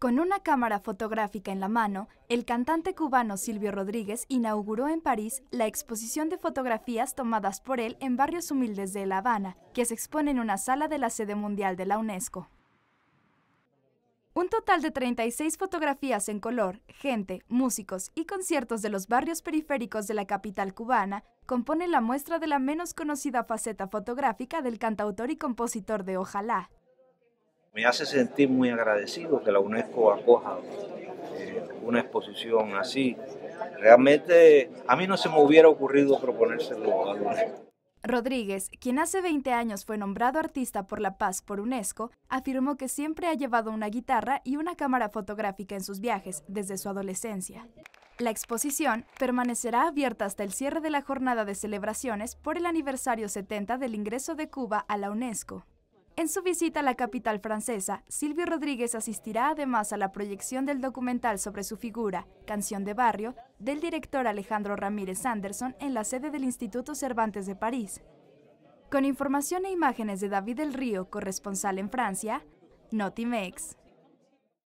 Con una cámara fotográfica en la mano, el cantante cubano Silvio Rodríguez inauguró en París la exposición de fotografías tomadas por él en barrios humildes de La Habana, que se expone en una sala de la sede mundial de la UNESCO. Un total de 36 fotografías en color, gente, músicos y conciertos de los barrios periféricos de la capital cubana componen la muestra de la menos conocida faceta fotográfica del cantautor y compositor de Ojalá, me hace sentir muy agradecido que la UNESCO acoja eh, una exposición así. Realmente a mí no se me hubiera ocurrido proponérselo a la UNESCO. Rodríguez, quien hace 20 años fue nombrado Artista por la Paz por UNESCO, afirmó que siempre ha llevado una guitarra y una cámara fotográfica en sus viajes desde su adolescencia. La exposición permanecerá abierta hasta el cierre de la jornada de celebraciones por el aniversario 70 del ingreso de Cuba a la UNESCO. En su visita a la capital francesa, Silvio Rodríguez asistirá además a la proyección del documental sobre su figura, Canción de Barrio, del director Alejandro Ramírez Anderson en la sede del Instituto Cervantes de París. Con información e imágenes de David del Río, corresponsal en Francia, Notimex.